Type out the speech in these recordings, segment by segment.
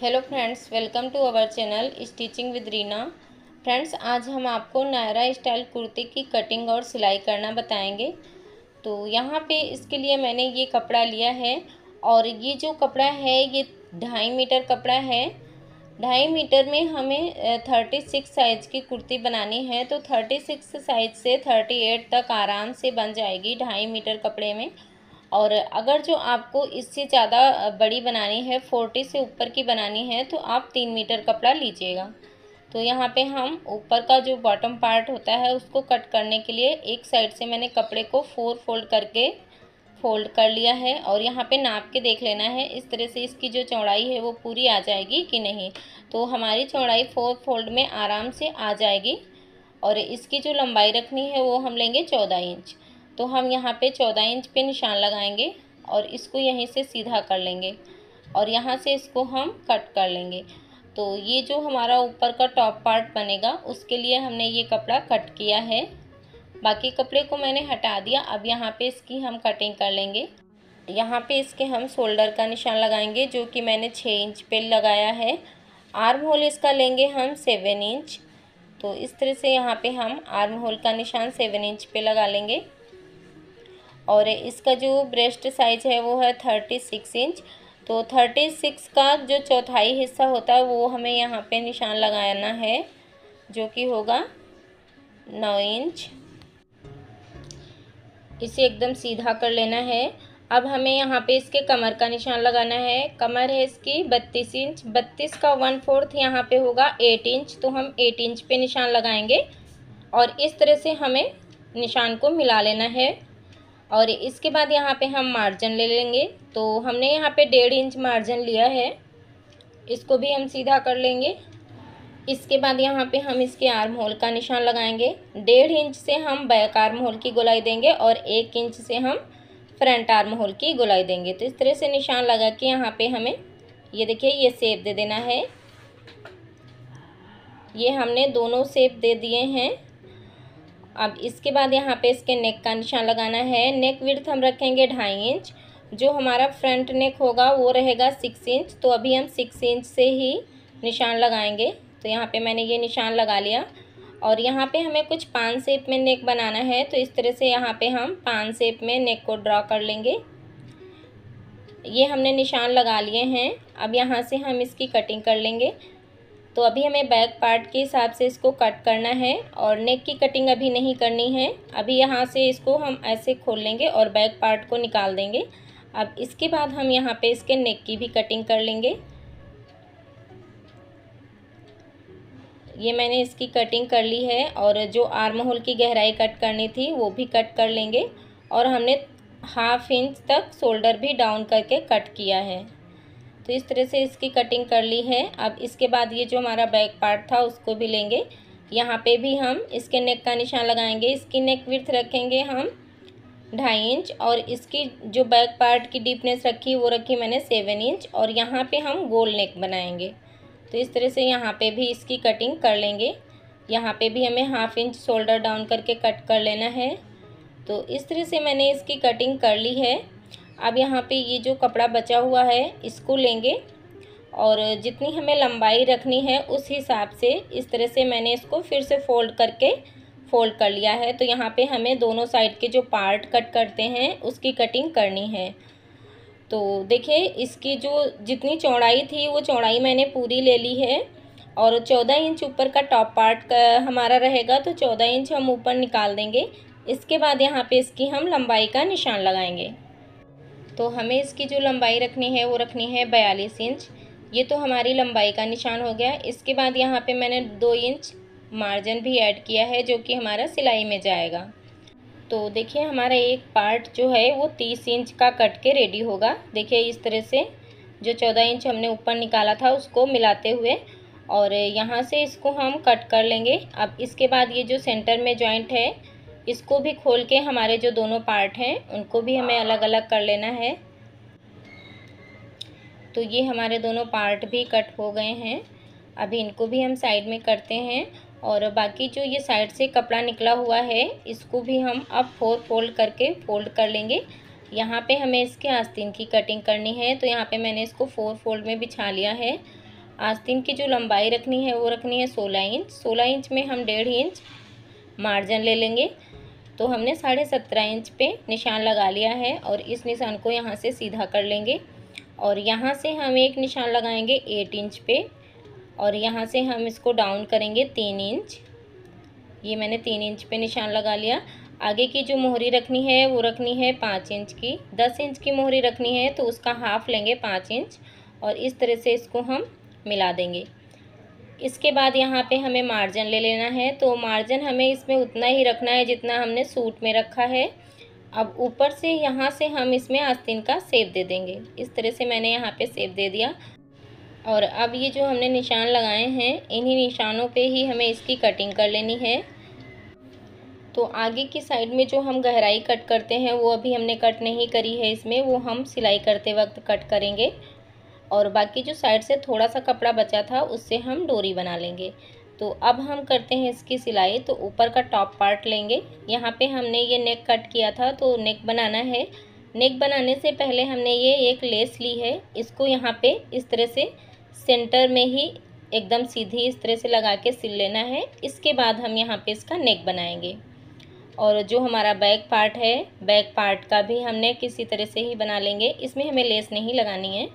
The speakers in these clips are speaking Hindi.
hello friends welcome to our channel stitching with Reena friends आज हम आपको नायरा स्टाइल कुर्ते की कटिंग और सिलाई करना बताएंगे तो यहाँ पे इसके लिए मैंने ये कपड़ा लिया है और ये जो कपड़ा है ये ढाई मीटर कपड़ा है ढाई मीटर में हमें थर्टी सिक्स साइज़ की कुर्ती बनानी है तो थर्टी सिक्स साइज से थर्टी एट तक आराम से बन जाएगी ढाई मीटर कपड़े में और अगर जो आपको इससे ज़्यादा बड़ी बनानी है फोर्टी से ऊपर की बनानी है तो आप तीन मीटर कपड़ा लीजिएगा तो यहाँ पे हम ऊपर का जो बॉटम पार्ट होता है उसको कट करने के लिए एक साइड से मैंने कपड़े को फोर फोल्ड करके फोल्ड कर लिया है और यहाँ पे नाप के देख लेना है इस तरह से इसकी जो चौड़ाई है वो पूरी आ जाएगी कि नहीं तो हमारी चौड़ाई फोर फोल्ड में आराम से आ जाएगी और इसकी जो लंबाई रखनी है वो हम लेंगे चौदह इंच तो हम यहाँ पे चौदह इंच पे निशान लगाएंगे और इसको यहीं से सीधा कर लेंगे और यहाँ से इसको हम कट कर लेंगे तो ये जो हमारा ऊपर का टॉप पार्ट बनेगा उसके लिए हमने ये कपड़ा कट किया है बाकी कपड़े को मैंने हटा दिया अब यहाँ पे इसकी हम कटिंग कर लेंगे यहाँ पे इसके हम शोल्डर का निशान लगाएंगे जो कि मैंने छः इंच पे लगाया है आर्म होल इसका लेंगे हम सेवन इंच तो इस तरह से यहाँ पे हम आर्म होल का निशान सेवन इंच पे लगा लेंगे और इसका जो ब्रेस्ट साइज है वो है थर्टी सिक्स इंच तो थर्टी सिक्स का जो चौथाई हिस्सा होता है वो हमें यहाँ पे निशान लगाना है जो कि होगा नौ इंच इसे एकदम सीधा कर लेना है अब हमें यहाँ पे इसके कमर का निशान लगाना है कमर है इसकी बत्तीस इंच बत्तीस का वन फोर्थ यहाँ पे होगा एट इंच तो हम एट इंच पे निशान लगाएंगे और इस तरह से हमें निशान को मिला लेना है और इसके बाद यहाँ पे हम मार्जिन ले लेंगे तो हमने यहाँ पे डेढ़ इंच मार्जिन लिया है इसको भी हम सीधा कर लेंगे इसके बाद यहाँ पे हम इसके आर्म होल का निशान लगाएंगे डेढ़ इंच से हम बैक आर्म होल की गोलाई देंगे और एक इंच से हम फ्रंट आर्म होल की गोलाई देंगे तो इस तरह से निशान लगा के यहाँ पे हमें ये देखिए ये सेब दे देना है ये हमने दोनों सेप दे दिए हैं अब इसके बाद यहाँ पे इसके नेक का निशान लगाना है नेक विर्थ हम रखेंगे ढाई इंच जो हमारा फ्रंट नेक होगा वो रहेगा सिक्स इंच तो अभी हम सिक्स इंच से ही निशान लगाएंगे तो यहाँ पे मैंने ये निशान लगा लिया और यहाँ पे हमें कुछ पान सेप में नेक बनाना है तो इस तरह से यहाँ पे हम पान सेप में नेक को ड्रॉ कर लेंगे ये हमने निशान लगा लिए हैं अब यहाँ से हम इसकी कटिंग कर लेंगे तो अभी हमें बैक पार्ट के हिसाब से इसको कट करना है और नेक की कटिंग अभी नहीं करनी है अभी यहाँ से इसको हम ऐसे खोल लेंगे और बैक पार्ट को निकाल देंगे अब इसके बाद हम यहाँ पे इसके नेक की भी कटिंग कर लेंगे ये मैंने इसकी कटिंग कर ली है और जो आर्म होल की गहराई कट करनी थी वो भी कट कर लेंगे और हमने हाफ इंच तक शोल्डर भी डाउन करके कट किया है तो इस तरह से इसकी कटिंग कर ली है अब इसके बाद ये जो हमारा बैक पार्ट था उसको भी लेंगे यहाँ पे भी हम इसके नेक का निशान लगाएंगे इसकी नेक विर्थ रखेंगे हम ढाई इंच और इसकी जो बैक पार्ट की डीपनेस रखी वो रखी मैंने सेवन इंच और यहाँ पे हम गोल नेक बनाएंगे तो इस तरह से यहाँ पे भी इसकी कटिंग कर लेंगे यहाँ पे भी हमें हाफ इंच शोल्डर डाउन करके कट कर लेना है तो इस तरह से मैंने इसकी कटिंग कर ली है अब यहाँ पे ये जो कपड़ा बचा हुआ है इसको लेंगे और जितनी हमें लंबाई रखनी है उस हिसाब से इस तरह से मैंने इसको फिर से फोल्ड करके फोल्ड कर लिया है तो यहाँ पे हमें दोनों साइड के जो पार्ट कट करते हैं उसकी कटिंग करनी है तो देखिए इसकी जो जितनी चौड़ाई थी वो चौड़ाई मैंने पूरी ले ली है और चौदह इंच ऊपर का टॉप पार्ट का हमारा रहेगा तो चौदह इंच हम ऊपर निकाल देंगे इसके बाद यहाँ पे इसकी हम लंबाई का निशान लगाएंगे तो हमें इसकी जो लंबाई रखनी है वो रखनी है बयालीस इंच ये तो हमारी लंबाई का निशान हो गया इसके बाद यहाँ पे मैंने दो इंच मार्जिन भी ऐड किया है जो कि हमारा सिलाई में जाएगा तो देखिए हमारा एक पार्ट जो है वो तीस इंच का कट के रेडी होगा देखिए इस तरह से जो चौदह इंच हमने ऊपर निकाला था उसको मिलाते हुए और यहाँ से इसको हम कट कर लेंगे अब इसके बाद ये जो सेंटर में जॉइंट है इसको भी खोल के हमारे जो दोनों पार्ट हैं उनको भी हमें अलग अलग कर लेना है तो ये हमारे दोनों पार्ट भी कट हो गए हैं अभी इनको भी हम साइड में करते हैं और बाकी जो ये साइड से कपड़ा निकला हुआ है इसको भी हम अब फोर फोल्ड करके फोल्ड कर लेंगे यहाँ पे हमें इसके आस्तीन की कटिंग करनी है तो यहाँ पे मैंने इसको फोर फोल्ड में बिछा लिया है आस्तीन की जो लंबाई रखनी है वो रखनी है सोलह इंच सोलह इंच में हम डेढ़ इंच मार्जिन ले लेंगे तो हमने साढ़े सत्रह इंच पे निशान लगा लिया है और इस निशान को यहाँ से सीधा कर लेंगे और यहाँ से हम एक निशान लगाएंगे एट इंच पे और यहाँ से हम इसको डाउन करेंगे तीन इंच ये मैंने तीन इंच पे निशान लगा लिया आगे की जो मोहरी रखनी है वो रखनी है पाँच इंच की दस इंच की मोहरी रखनी है तो उसका हाफ लेंगे पाँच इंच और इस तरह से इसको हम मिला देंगे इसके बाद यहाँ पे हमें मार्जिन ले लेना है तो मार्जिन हमें इसमें उतना ही रखना है जितना हमने सूट में रखा है अब ऊपर से यहाँ से हम इसमें आस्तीन का सेब दे देंगे इस तरह से मैंने यहाँ पे सेब दे दिया और अब ये जो हमने निशान लगाए हैं इन्हीं निशानों पे ही हमें इसकी कटिंग कर लेनी है तो आगे की साइड में जो हम गहराई कट करते हैं वो अभी हमने कट नहीं करी है इसमें वो हम सिलाई करते वक्त कट करेंगे और बाकी जो साइड से थोड़ा सा कपड़ा बचा था उससे हम डोरी बना लेंगे तो अब हम करते हैं इसकी सिलाई तो ऊपर का टॉप पार्ट लेंगे यहाँ पे हमने ये नेक कट किया था तो नेक बनाना है नेक बनाने से पहले हमने ये एक लेस ली है इसको यहाँ पे इस तरह से सेंटर में ही एकदम सीधी इस तरह से लगा के सिल लेना है इसके बाद हम यहाँ पे इसका नेक बनाएंगे और जो हमारा बैक पार्ट है बैक पार्ट का भी हमने किसी तरह से ही बना लेंगे इसमें हमें लेस नहीं लगानी है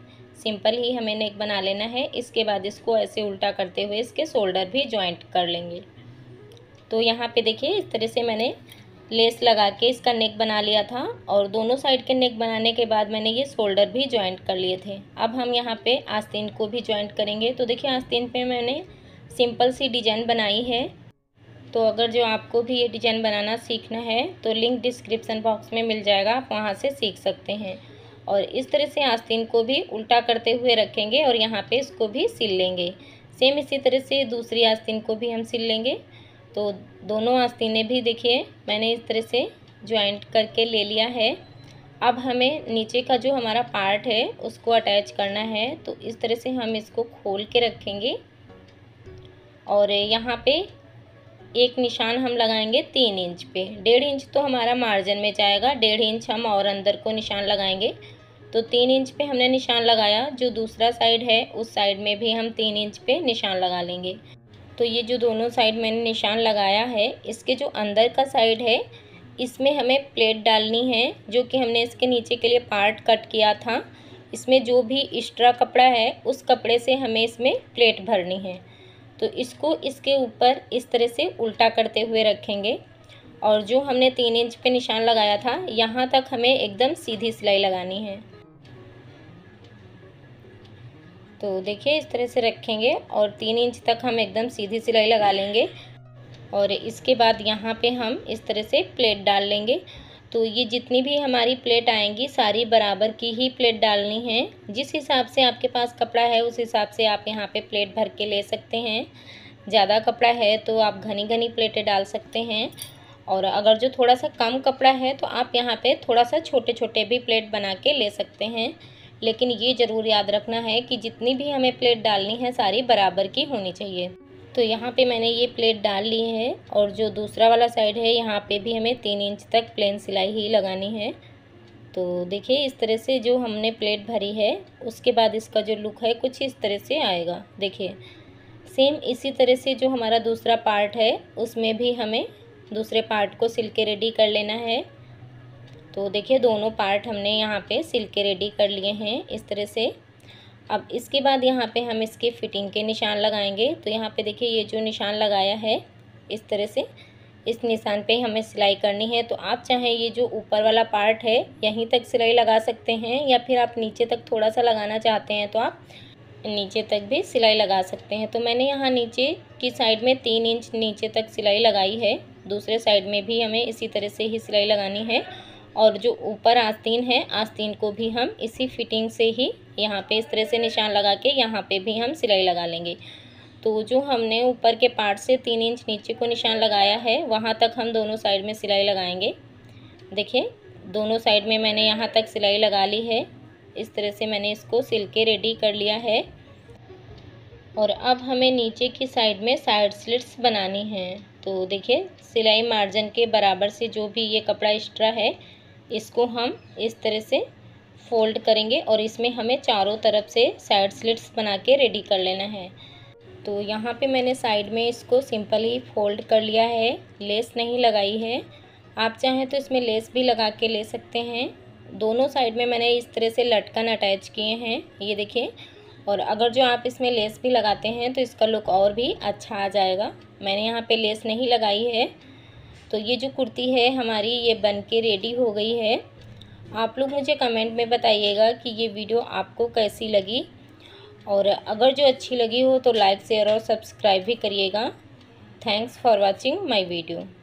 सिंपल ही हमें नेक बना लेना है इसके बाद इसको ऐसे उल्टा करते हुए इसके शोल्डर भी ज्वाइंट कर लेंगे तो यहाँ पे देखिए इस तरह से मैंने लेस लगा के इसका नेक बना लिया था और दोनों साइड के नेक बनाने के बाद मैंने ये शोल्डर भी जॉइंट कर लिए थे अब हम यहाँ पे आस्तीन को भी जॉइंट करेंगे तो देखिए आस्तीन पे मैंने सिंपल सी डिजाइन बनाई है तो अगर जो आपको भी ये डिजाइन बनाना सीखना है तो लिंक डिस्क्रिप्सन बॉक्स में मिल जाएगा आप वहाँ से सीख सकते हैं और इस तरह से आस्तीन को भी उल्टा करते हुए रखेंगे और यहाँ पे इसको भी सिल लेंगे सेम इसी तरह से दूसरी आस्तीन को भी हम सिल लेंगे तो दोनों आस्तीनें भी देखिए मैंने इस तरह से ज्वाइंट करके ले लिया है अब हमें नीचे का जो हमारा पार्ट है उसको अटैच करना है तो इस तरह से हम इसको खोल के रखेंगे और यहाँ पे एक निशान हम लगाएंगे तीन इंच पे डेढ़ इंच तो हमारा मार्जिन में जाएगा डेढ़ इंच हम और अंदर को निशान लगाएंगे तो तीन इंच पे हमने निशान लगाया जो दूसरा साइड है उस साइड में भी हम तीन इंच पे निशान लगा लेंगे तो ये जो दोनों साइड मैंने निशान लगाया है इसके जो अंदर का साइड है इसमें हमें प्लेट डालनी है जो कि हमने इसके नीचे के लिए पार्ट कट किया था इसमें जो भी एक्स्ट्रा कपड़ा है उस कपड़े से हमें इसमें प्लेट भरनी है तो इसको इसके ऊपर इस तरह से उल्टा करते हुए रखेंगे और जो हमने तीन इंच पे निशान लगाया था यहाँ तक हमें एकदम सीधी सिलाई लगानी है तो देखिए इस तरह से रखेंगे और तीन इंच तक हम एकदम सीधी सिलाई लगा लेंगे और इसके बाद यहाँ पे हम इस तरह से प्लेट डाल लेंगे तो ये जितनी भी हमारी प्लेट आएंगी सारी बराबर की ही प्लेट डालनी है जिस हिसाब से आपके पास कपड़ा है उस हिसाब से आप यहाँ पे प्लेट भर के ले सकते हैं ज़्यादा कपड़ा है तो आप घनी घनी प्लेटें डाल सकते हैं और अगर जो थोड़ा सा कम कपड़ा है तो आप यहाँ पे थोड़ा सा छोटे छोटे भी प्लेट बना के ले सकते हैं लेकिन ये ज़रूर याद रखना है कि जितनी भी हमें प्लेट डालनी है सारी बराबर की होनी चाहिए तो यहाँ पे मैंने ये प्लेट डाल ली है और जो दूसरा वाला साइड है यहाँ पे भी हमें तीन इंच तक प्लेन सिलाई ही लगानी है तो देखिए इस तरह से जो हमने प्लेट भरी है उसके बाद इसका जो लुक है कुछ इस तरह से आएगा देखिए सेम इसी तरह से जो हमारा दूसरा पार्ट है उसमें भी हमें दूसरे पार्ट को सिल के रेडी कर लेना है तो देखिए दोनों पार्ट हमने यहाँ पे सिल के रेडी कर लिए हैं इस तरह से अब इसके बाद यहाँ पे हम इसके फिटिंग के निशान लगाएंगे तो यहाँ पे देखिए ये जो निशान लगाया है इस तरह से इस निशान पे हमें सिलाई करनी है तो आप चाहें ये जो ऊपर वाला पार्ट है यहीं तक सिलाई लगा सकते हैं या फिर आप नीचे तक थोड़ा सा लगाना चाहते हैं तो आप नीचे तक भी सिलाई लगा सकते हैं तो मैंने यहाँ नीचे की साइड में तीन इंच नीचे तक सिलाई लगाई है दूसरे साइड में भी हमें इसी तरह से ही सिलाई लगानी है और जो ऊपर आस्तीन है आस्तीन को भी हम इसी फिटिंग से ही यहाँ पे इस तरह से निशान लगा के यहाँ पे भी हम सिलाई लगा लेंगे तो जो हमने ऊपर के पार्ट से तीन इंच नीचे को निशान लगाया है वहाँ तक हम दोनों साइड में सिलाई लगाएंगे देखिए दोनों साइड में मैंने यहाँ तक सिलाई लगा ली है इस तरह से मैंने इसको सिल के रेडी कर लिया है और अब हमें नीचे की साइड में साइड स्लिट्स बनानी हैं तो देखिए सिलाई मार्जिन के बराबर से जो भी ये कपड़ा एक्स्ट्रा है इसको हम इस तरह से फोल्ड करेंगे और इसमें हमें चारों तरफ से साइड स्लिट्स बना के रेडी कर लेना है तो यहाँ पे मैंने साइड में इसको सिंपली फोल्ड कर लिया है लेस नहीं लगाई है आप चाहें तो इसमें लेस भी लगा के ले सकते हैं दोनों साइड में मैंने इस तरह से लटकन अटैच किए हैं ये देखिए और अगर जो आप इसमें लेस भी लगाते हैं तो इसका लुक और भी अच्छा आ जाएगा मैंने यहाँ पे लेस नहीं लगाई है तो ये जो कुर्ती है हमारी ये बन के रेडी हो गई है आप लोग मुझे कमेंट में बताइएगा कि ये वीडियो आपको कैसी लगी और अगर जो अच्छी लगी हो तो लाइक शेयर और सब्सक्राइब भी करिएगा thanks for watching my video